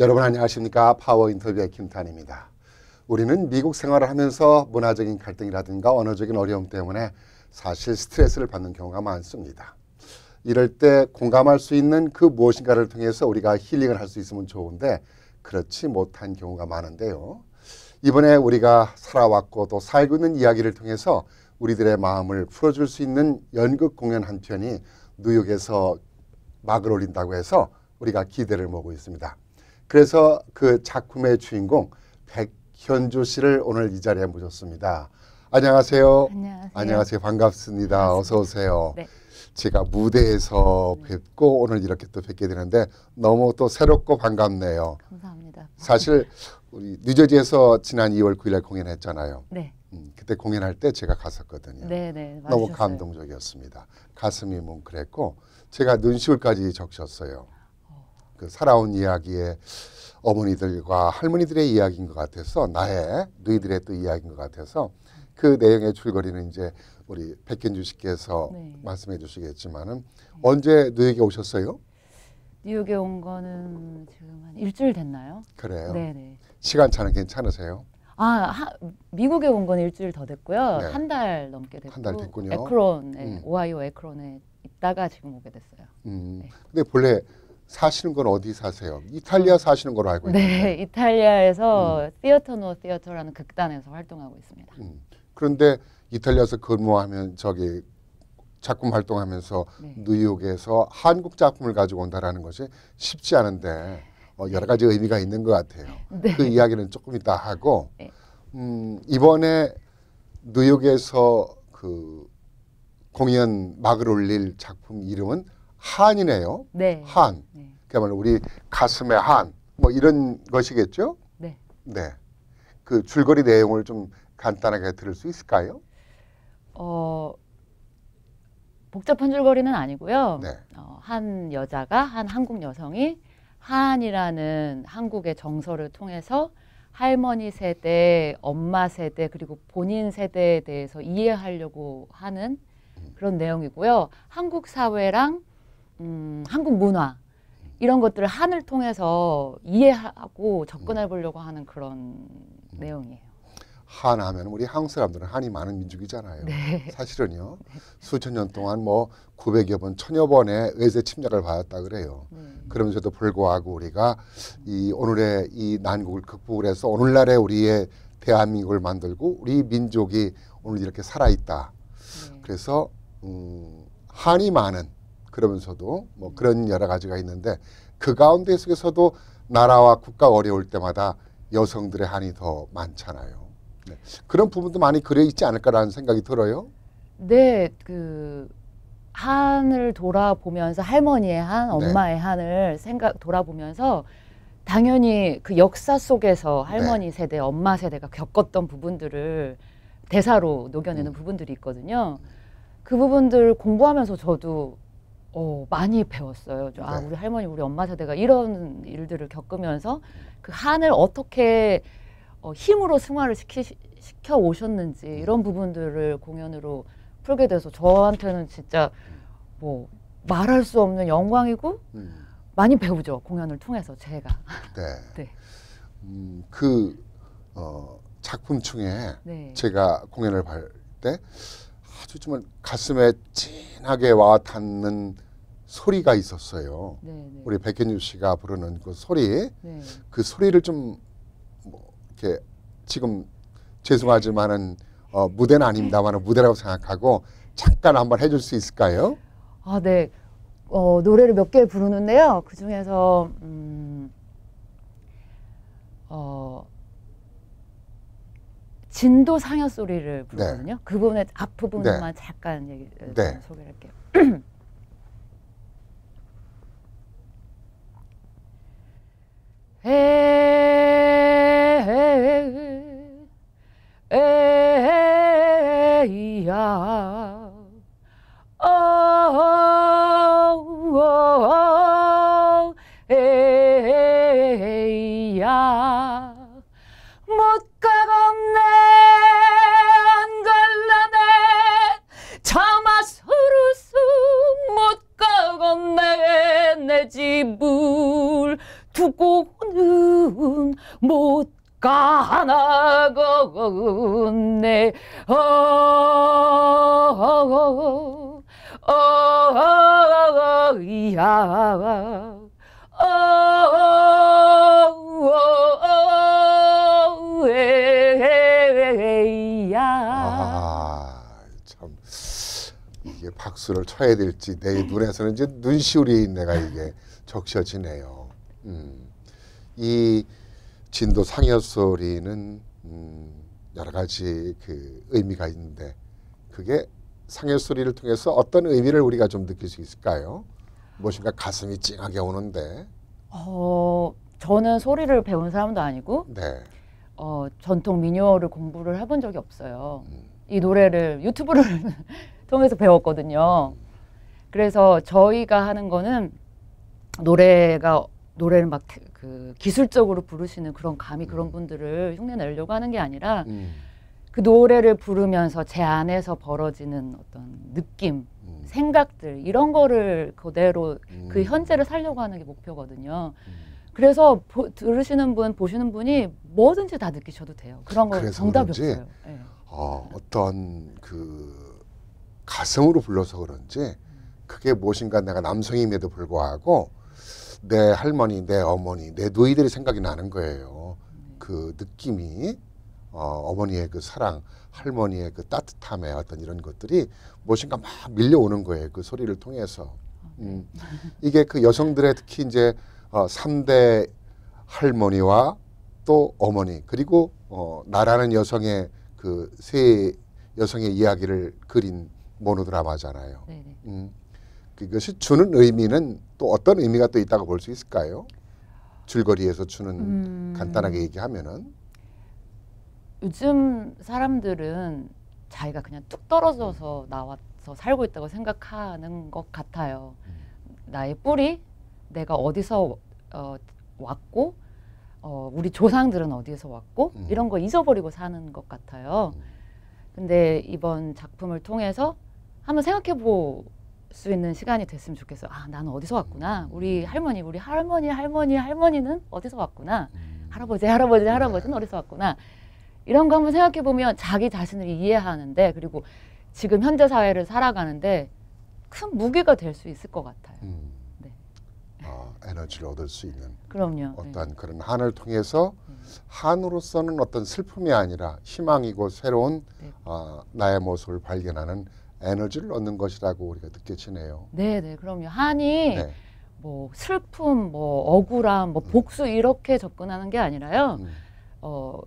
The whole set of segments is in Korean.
여러분 안녕하십니까 파워 인터뷰의 김탄입니다. 우리는 미국 생활을 하면서 문화적인 갈등이라든가 언어적인 어려움 때문에 사실 스트레스를 받는 경우가 많습니다. 이럴 때 공감할 수 있는 그 무엇인가를 통해서 우리가 힐링을 할 수 있으면 좋은데 그렇지 못한 경우가 많은데요. 이번에 우리가 살아왔고 또 살고 있는 이야기를 통해서 우리들의 마음을 풀어줄 수 있는 연극 공연 한 편이 뉴욕에서 막을 올린다고 해서 우리가 기대를 모고 있습니다. 그래서 그 작품의 주인공 백현주 씨를 오늘 이 자리에 모셨습니다. 안녕하세요. 안녕하세요. 안녕하세요. 반갑습니다. 반갑습니다. 어서 오세요. 네. 제가 무대에서 네. 뵙고 오늘 이렇게 또 뵙게 되는데 너무 또 새롭고 반갑네요. 감사합니다. 사실 우리 뉴저지에서 지난 2월 9일에 공연했잖아요. 네. 음, 그때 공연할 때 제가 갔었거든요. 네, 네. 너무 감동적이었습니다. 가슴이 뭉클했고 제가 눈시울까지 적셨어요. 그 살아온 이야기의 어머니들과 할머니들의 이야기인 것 같아서 나의 너희들의 또 이야기인 것 같아서 그 내용의 줄거리는 이제 우리 백현주 씨께서 네. 말씀해 주시겠지만은 언제 뉴욕에 오셨어요? 뉴욕에 온 거는 지금 한 일주일 됐나요? 그래요. 네네. 시간 차는 괜찮으세요? 아 하, 미국에 온건 일주일 더 됐고요. 네. 한달 넘게 됐고. 한 달 됐군요. 에크론, 네, 음. 오하이오 에크론에 있다가 지금 오게 됐어요. 음. 네. 근데 본래 사시는 건 어디 사세요? 이탈리아 음. 사시는 걸로 알고 네, 있는데. 네, 이탈리아에서 음. Theater No t h e 노 t 어터라는 극단에서 활동하고 있습니다. 음. 그런데 이탈리아에서 근무하면 저기 작품 활동하면서 네. 뉴욕에서 한국 작품을 가지고 온다라는 것이 쉽지 않은데 어, 여러 네. 가지 의미가 있는 것 같아요. 네. 그 이야기는 조금 이따 하고 네. 음, 이번에 뉴욕에서 그 공연 막을 올릴 작품 이름은 한이네요. 네. 한. 네. 그야말 우리 가슴의 한. 뭐 이런 것이겠죠? 네. 네. 그 줄거리 내용을 좀 간단하게 들을 수 있을까요? 어, 복잡한 줄거리는 아니고요. 네. 어, 한 여자가, 한 한국 여성이 한이라는 한국의 정서를 통해서 할머니 세대, 엄마 세대, 그리고 본인 세대에 대해서 이해하려고 하는 음. 그런 내용이고요. 한국 사회랑 음, 한국 문화 이런 것들을 한을 통해서 이해하고 접근해 음. 보려고 하는 그런 음. 내용이에요. 한 하면 우리 한국 사람들은 한이 많은 민족이잖아요. 네. 사실은요. 수천 년 동안 뭐 900여 번, 천여 번의 외세 침략을 받았다 그래요. 음. 그러면서도 불구하고 우리가 이 오늘의 이 난국을 극복을 해서 오늘날의 우리의 대한민국을 만들고 우리 민족이 오늘 이렇게 살아있다. 네. 그래서 음, 한이 많은 그러면서도 뭐 그런 여러 가지가 있는데 그 가운데 속에서도 나라와 국가 어려울 때마다 여성들의 한이 더 많잖아요. 네. 그런 부분도 많이 그려 있지 않을까라는 생각이 들어요. 네, 그 한을 돌아보면서 할머니의 한, 네. 엄마의 네. 한을 생각 돌아보면서 당연히 그 역사 속에서 할머니 네. 세대, 엄마 세대가 겪었던 부분들을 대사로 녹여내는 음. 부분들이 있거든요. 그 부분들 공부하면서 저도 어, 많이 배웠어요. 아, 네. 아, 우리 할머니, 우리 엄마 세대가 이런 일들을 겪으면서 그 한을 어떻게 어, 힘으로 승화를 시키, 시켜 오셨는지 음. 이런 부분들을 공연으로 풀게 돼서 저한테는 진짜 뭐 말할 수 없는 영광이고 음. 많이 배우죠 공연을 통해서 제가. 네. 네. 음, 그 어, 작품 중에 네. 제가 공연을 볼때 아주 정말 가슴에 진하게 와 닿는 소리가 있었어요. 네네. 네. 우리 백현유 씨가 부르는 그 소리, 네. 그 소리를 좀뭐 이렇게 지금 죄송하지만은 어, 무대는 아닙니다만은 무대라고 생각하고 잠깐 한번 해줄 수 있을까요? 아, 네. 어, 노래를 몇 개 부르는데요. 그 중에서 음, 어, 진도 상여 소리를 네. 부르거든요. 네. 그 부분의 앞부분만 잠깐 얘기 어, 네. 소개할게요. 에에에에에야 어운내 어어어 어어야 어어참 이게 박수를 쳐야 될지 내 눈에서는 이제 눈시울이 내가 이게 적셔지네요. 음. 이 진도 상여 소리는 음, 여러 가지 그 의미가 있는데 그게 상의 소리를 통해서 어떤 의미를 우리가 좀 느낄 수 있을까요? 무엇인가 가슴이 찡하게 오는데. 어, 저는 소리를 배운 사람도 아니고 네. 어, 전통 민요를 공부를 해본 적이 없어요. 음. 이 노래를 유튜브를 통해서 배웠거든요. 그래서 저희가 하는 거는 노래가 노래를 막 그 기술적으로 부르시는 그런 감히 음. 그런 분들을 흉내 내려고 하는 게 아니라 음. 그 노래를 부르면서 제 안에서 벌어지는 어떤 느낌, 음. 생각들 이런 거를 그대로 음. 그 현재를 살려고 하는 게 목표거든요. 음. 그래서 보, 들으시는 분, 보시는 분이 뭐든지 다 느끼셔도 돼요. 그런 거 정답이 그 없어요. 네. 어, 어떤 그 가성으로 불러서 그런지 음. 그게 무엇인가 내가 남성임에도 불구하고 내 할머니, 내 어머니, 내 누이들이 생각이 나는 거예요. 네. 그 느낌이 어, 어머니의 그 사랑, 할머니의 그 따뜻함의 어떤 이런 것들이 무엇인가 막 밀려오는 거예요. 그 소리를 통해서. 아, 음. 네. 이게 그 여성들의 특히 이제 어, 3대 할머니와 또 어머니 그리고 어, 나라는 여성의 그 세 여성의 이야기를 그린 모노드라마잖아요. 네, 음. 그것이 주는 의미는 또 어떤 의미가 또 있다고 볼 수 있을까요? 줄거리에서 주는 음... 간단하게 얘기하면은 요즘 사람들은 자기가 그냥 툭 떨어져서 나와서 살고 있다고 생각하는 것 같아요. 음. 나의 뿌리, 내가 어디서 어, 왔고, 어, 우리 조상들은 어디에서 왔고, 음. 이런 거 잊어버리고 사는 것 같아요. 음. 근데 이번 작품을 통해서 한번 생각해 보수 있는 시간이 됐으면 좋겠어요. 아, 나는 어디서 왔구나. 우리 할머니, 우리 할머니, 할머니, 할머니는 어디서 왔구나. 음. 할아버지, 할아버지, 할아버지는 어디서 왔구나. 이런 거 한번 생각해 보면 자기 자신을 이해하는데 그리고 지금 현재 사회를 살아가는데 큰 무기가 될 수 있을 것 같아요. 음. 네. 어, 에너지를 얻을 수 있는 그럼요. 네. 어떤 네. 그런 한을 통해서 네. 한으로서는 어떤 슬픔이 아니라 희망이고 새로운 네. 어, 나의 모습을 발견하는 에너지를 얻는 것이라고 우리가 느껴지네요. 네, 네, 그럼요. 한이 네. 뭐 슬픔, 뭐 억울함, 뭐 음. 복수 이렇게 접근하는 게 아니라요. 음. 어,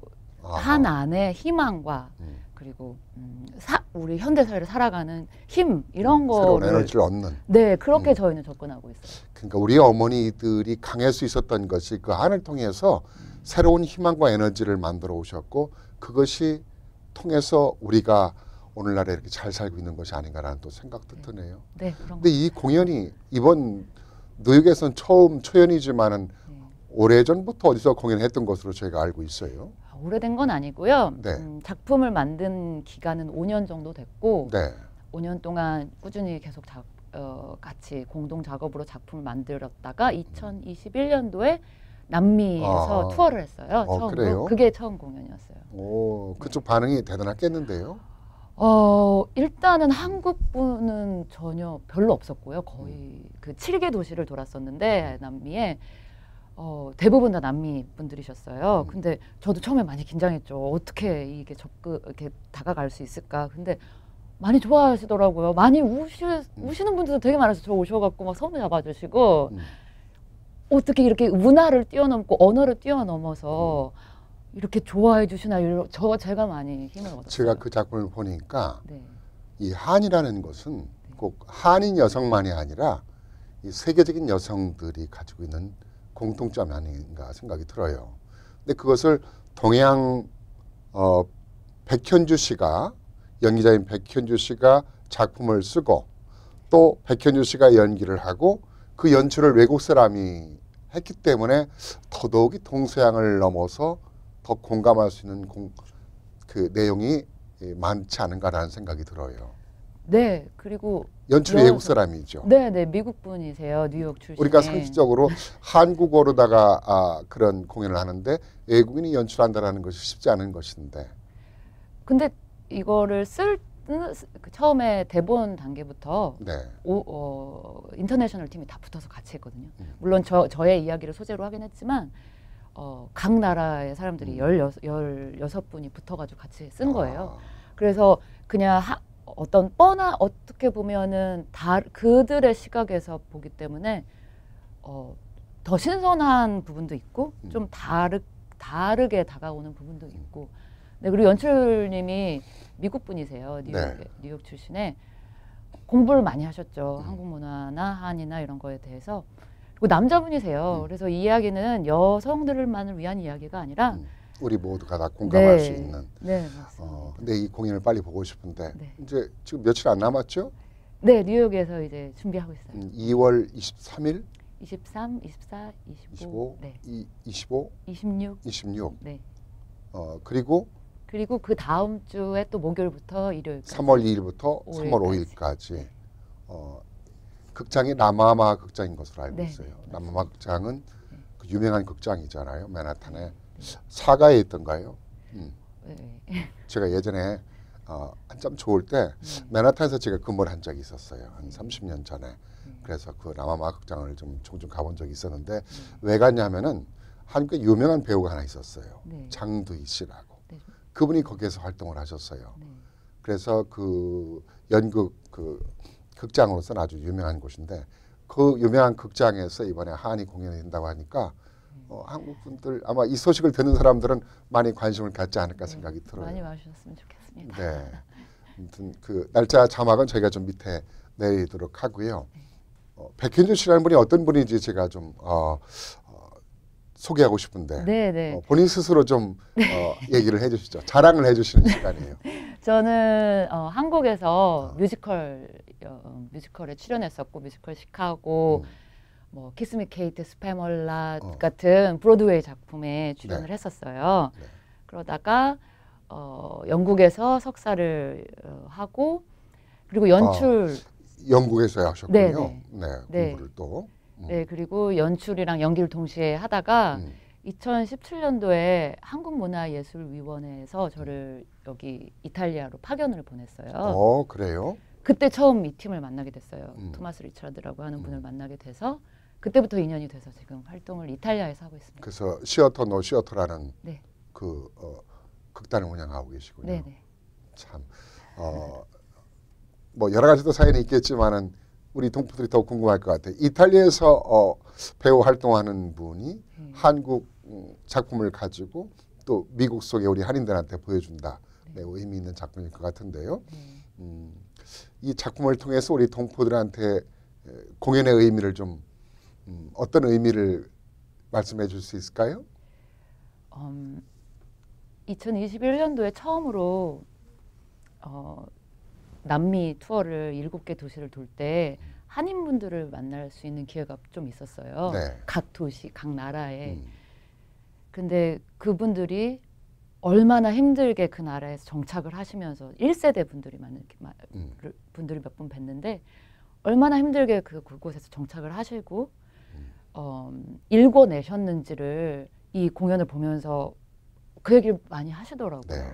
한 안에 희망과 음. 그리고 음, 사, 우리 현대 사회를 살아가는 힘 이런 음, 거 새로운 에너지를 얻는 네 그렇게 음. 저희는 접근하고 있어요. 그러니까 우리 어머니들이 강할 수 있었던 것이 그안을 통해서 새로운 희망과 에너지를 만들어 오셨고 그것이 통해서 우리가 오늘날에 이렇게 잘 살고 있는 것이 아닌가라는 또 생각도 네. 드네요. 네, 그런 근데 이 공연이 이번 뉴욕에선 처음 초연이지만은 네. 오래전부터 어디서 공연했던 것으로 저희가 알고 있어요. 아, 오래된 건 아니고요. 네. 음, 작품을 만든 기간은 5년 정도 됐고 네. 5년 동안 꾸준히 계속 작, 어, 같이 공동 작업으로 작품을 만들었다가 2021년도에 남미에서 아, 투어를 했어요. 어, 처음그게 처음 공연이었어요. 오, 그쪽 반응이 대단했겠는데요. 어, 일단은 한국분은 전혀 별로 없었고요. 거의 음. 그 7개 도시를 돌았었는데, 남미에. 어, 대부분 다 남미 분들이셨어요. 음. 근데 저도 처음에 많이 긴장했죠. 어떻게 이게 접근, 이렇게 다가갈 수 있을까. 근데 많이 좋아하시더라고요. 많이 우시, 음. 우시는 분들도 되게 많아서 저 오셔갖고 막 손을 잡아주시고, 음. 어떻게 이렇게 문화를 뛰어넘고 언어를 뛰어넘어서 음. 이렇게 좋아해 주시나 저 제가 많이 힘을 얻었어요. 제가 그 작품을 보니까 네. 이 한이라는 것은 네. 꼭 한인 여성만이 아니라 이 세계적인 여성들이 가지고 있는 공통점 아닌가 생각이 들어요. 근데 그것을 동양 어, 백현주 씨가 연기자인 백현주 씨가 작품을 쓰고 또 백현주 씨가 연기를 하고 그 연출을 외국 사람이 했기 때문에 더더욱이 동서양을 넘어서 더 공감할 수 있는 공, 그 내용이 예, 많지 않은가라는 생각이 들어요. 네, 그리고 연출 외국 사람이죠. 네, 네, 미국 분이세요, 뉴욕 출신. 우리가 상식적으로 한국어로다가 아, 그런 공연을 하는데 외국인이 연출한다라는 것이 쉽지 않은 것인데. 근데 이거를 쓸 그 처음에 대본 단계부터 네. 오, 어, 인터내셔널 팀이 다 붙어서 같이 했거든요. 음. 물론 저, 저의 이야기를 소재로 하긴 했지만 어, 각 나라의 사람들이 음. 열여 열여섯 분이 붙어가지고 같이 쓴 아. 거예요. 그래서 그냥 하, 어떤 뻔한 어떻게 보면은 다 그들의 시각에서 보기 때문에 어, 더 신선한 부분도 있고 음. 좀 다르 다르게 다가오는 부분도 있고. 네, 그리고 연출님이 미국 분이세요. 뉴욕, 네. 뉴욕 출신에 공부를 많이 하셨죠. 음. 한국 문화나 한이나 이런 거에 대해서. 그 남자분이세요. 음. 그래서 이 이야기는 여성들만을 위한 이야기가 아니라 음. 우리 모두가 다 공감할 네. 수 있는. 네, 맞습니다. 어, 근데 이 공연을 빨리 보고 싶은데 네. 이제 지금 며칠 안 남았죠? 네, 뉴욕에서 이제 준비하고 있어요. 음, 2월 23일, 23, 24, 25, 25, 네. 이, 25, 26, 26. 네. 어 그리고 그리고 그 다음 주에 또 목요일부터 일요일. 3월 2일부터 5일까지. 3월 5일까지. 어 극장이 남아마 극장인 것으로 알고 네. 있어요. 남아마 극장은 네. 그 유명한 극장이잖아요. 맨하탄에 사가에 있던가요? 음. 네. 제가 예전에 어, 한참 좋을 때 음. 맨하탄에서 제가 근무를 한 적이 있었어요. 한 30년 음. 전에. 음. 그래서 그 남아마 극장을 좀 종종 가본 적이 있었는데 네. 왜 갔냐면은 한국의 유명한 배우가 하나 있었어요. 네. 장두희 씨라고. 네. 그분이 거기에서 활동을 하셨어요. 그래서 그 연극 그 극장으로서는 아주 유명한 곳인데 그 유명한 극장에서 이번에 한이 공연이 된다고 하니까 어, 한국 분들 아마 이 소식을 듣는 사람들은 많이 관심을 갖지 않을까 네, 생각이 들어요. 많이 와주셨으면 좋겠습니다. 네. 아무튼 그 날짜 자막은 저희가 좀 밑에 내리도록 하고요. 네. 어, 백현준 씨라는 분이 어떤 분인지 제가 좀 어, 어, 소개하고 싶은데 네네. 네. 어, 본인 스스로 좀 어, 얘기를 해주시죠. 자랑을 해주시는 시간이에요. 저는 어, 한국에서 어. 뮤지컬 어, 뮤지컬에 출연했었고 뮤지컬 시카고 음. 뭐 키스미 케이트 스페멀라 어. 같은 브로드웨이 작품에 네. 출연을 네. 했었어요. 네. 그러다가 어, 영국에서 석사를 어, 하고 그리고 연출 아, 영국에서 하셨군요. 네네. 네. 네, 네, 공부를 네. 또. 음. 네, 그리고 연출이랑 연기를 동시에 하다가 음. 2017년도에 한국문화예술위원회에서 저를 여기 이탈리아로 파견을 보냈어요. 어, 그래요? 그때 처음 이 팀을 만나게 됐어요. 음. 토마스 리차드라고 하는 음. 분을 만나게 돼서 그때부터 인연이 돼서 지금 활동을 이탈리아에서 하고 있습니다. 그래서 시어터 노 시어터라는 네. 그 어, 극단을 운영하고 계시군요. 네네. 네. 참, 어, 뭐 여러 가지 또 사연이 있겠지만은 우리 동포들이 더 궁금할 것 같아요. 이탈리아에서 어, 배우 활동하는 분이 네. 한국 음, 작품을 가지고 또 미국 속에 우리 한인들한테 보여준다. 네. 매우 의미 있는 작품일 것 같은데요. 네. 음, 이 작품을 통해서 우리 동포들한테 공연의 의미를 좀 음, 어떤 의미를 말씀해 줄 수 있을까요? 음, 2021년도에 처음으로 어, 남미 투어를 일곱 개 도시를 돌 때 한인분들을 만날 수 있는 기회가 좀 있었어요. 네. 각 도시, 각 나라에. 음. 근데 그분들이 얼마나 힘들게 그 나라에서 정착을 하시면서 1세대 분들이 많은 음. 분들이 몇분 뵀는데 얼마나 힘들게 그 그곳에서 정착을 하시고 음. 음 어, 일궈내셨는지를 이 공연을 보면서 그 얘기를 많이 하시더라고요. 네.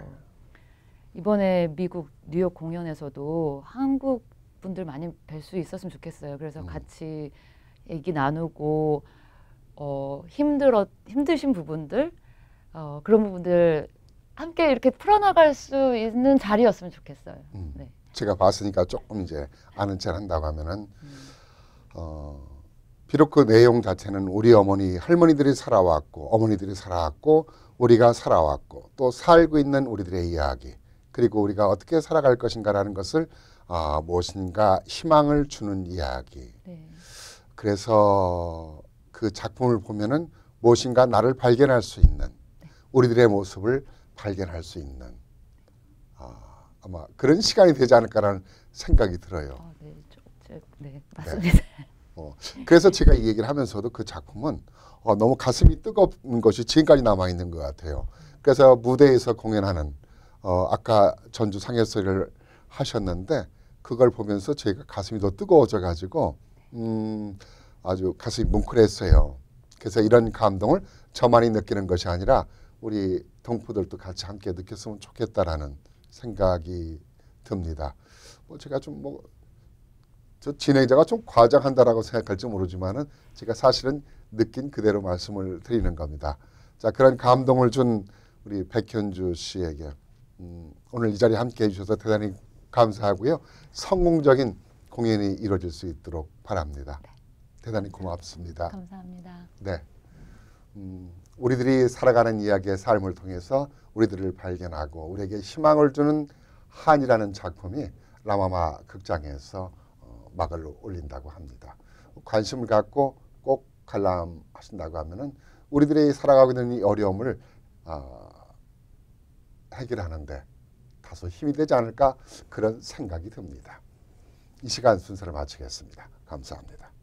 이번에 미국 뉴욕 공연에서도 한국 분들 많이 뵐 수 있었으면 좋겠어요. 그래서 음. 같이 얘기 나누고 어, 힘들어 힘드신 부분들 어, 그런 부분들 함께 이렇게 풀어나갈 수 있는 자리였으면 좋겠어요. 음. 네. 제가 봤으니까 조금 이제 아는 척 한다고 하면은 음. 어, 비록 그 내용 자체는 우리 어머니 할머니들이 살아왔고 어머니들이 살아왔고 우리가 살아왔고 또 살고 있는 우리들의 이야기 그리고 우리가 어떻게 살아갈 것인가라는 것을 아, 무엇인가 희망을 주는 이야기. 네. 그래서 그 작품을 보면은 무엇인가 나를 발견할 수 있는 네. 우리들의 모습을 발견할 수 있는 아, 아마 그런 시간이 되지 않을까라는 생각이 들어요. 아, 네, 네, 네, 맞습니다. 네. 어, 그래서 제가 이 얘기를 하면서도 그 작품은 어, 너무 가슴이 뜨거운 것이 지금까지 남아 있는 것 같아요. 그래서 무대에서 공연하는 어, 아까 전주 상예설을 하셨는데 그걸 보면서 제가 가슴이 더 뜨거워져 가지고 음, 아주 가슴이 뭉클했어요. 그래서 이런 감동을 저만이 느끼는 것이 아니라 우리 동포들도 같이 함께 느꼈으면 좋겠다라는 생각이 듭니다. 뭐 제가 좀 뭐 저 진행자가 좀 과장한다라고 생각할지 모르지만은 제가 사실은 느낀 그대로 말씀을 드리는 겁니다. 자 그런 감동을 준 우리 백현주 씨에게 음, 오늘 이 자리 함께 해주셔서 대단히 감사하고요. 성공적인 공연이 이루어질 수 있도록 바랍니다. 네. 대단히 고맙습니다. 감사합니다. 네. 음, 우리들이 살아가는 이야기의 삶을 통해서 우리들을 발견하고 우리에게 희망을 주는 한이라는 작품이 라마마 극장에서 어, 막을 올린다고 합니다. 관심을 갖고 꼭 관람하신다고 하면은 우리들이 살아가고 있는 이 어려움을 어, 아, 해결하는데 다소 힘이 되지 않을까 그런 생각이 듭니다. 이 시간 순서를 마치겠습니다. 감사합니다.